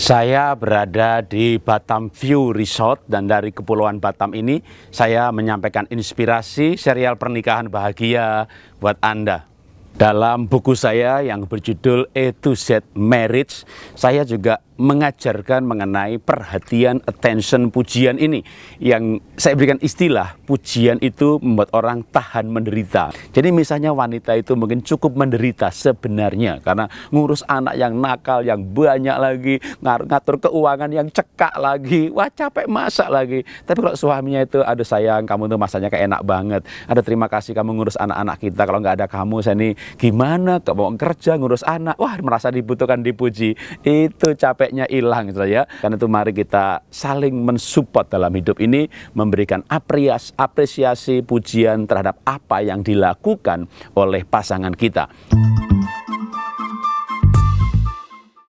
Saya berada di Batam View Resort dan dari Kepulauan Batam ini saya menyampaikan inspirasi serial pernikahan bahagia buat Anda. Dalam buku saya yang berjudul A to Z Marriage, saya juga mengajarkan mengenai perhatian, attention, pujian ini yang saya berikan istilah pujian itu membuat orang tahan menderita. Jadi misalnya wanita itu mungkin cukup menderita sebenarnya karena ngurus anak yang nakal yang banyak lagi, ngatur keuangan yang cekak lagi, wah capek masak lagi. Tapi kalau suaminya itu ada sayang kamu tuh masanya kayak enak banget. Ada terima kasih kamu ngurus anak-anak kita. Kalau nggak ada kamu saya ini gimana? Kamu kerja ngurus anak. Wah merasa dibutuhkan dipuji. Itu capek capeknya hilang gitu ya. Karena itu mari kita saling mensupport dalam hidup ini, memberikan apresiasi, apresiasi pujian terhadap apa yang dilakukan oleh pasangan kita.